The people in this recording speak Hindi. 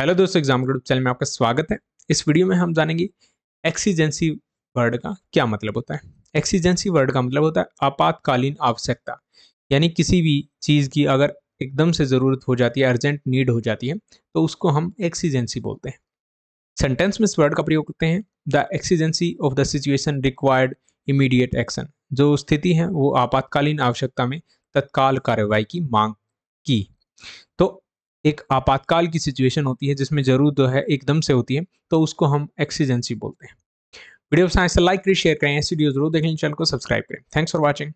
हेलो दोस्तों एग्जाम ग्रुप चैनल में आपका स्वागत है इस वीडियो में हम जानेंगे एक्सीजेंसी वर्ड का क्या मतलब होता है एक्सीजेंसी वर्ड का मतलब होता है आपातकालीन आवश्यकता यानी किसी भी चीज़ की अगर एकदम से ज़रूरत हो जाती है अर्जेंट नीड हो जाती है तो उसको हम एक्सीजेंसी बोलते हैं सेंटेंस में इस वर्ड का प्रयोग करते हैं the exigency of the situation required immediate action जो स्थिति है वो आपातकालीन आवश्यकता में तत्काल कार्रवाई की मांग की तो एक आपातकाल की सिचुएशन होती है जिसमें जरूरत जो है एकदम से होती है तो उसको हम एक्सीजेंसी बोलते हैं वीडियो साइंस लाइक करें शेयर करें ऐसी वीडियो जरूर देखें चैनल को सब्सक्राइब करें थैंक्स फॉर वॉचिंग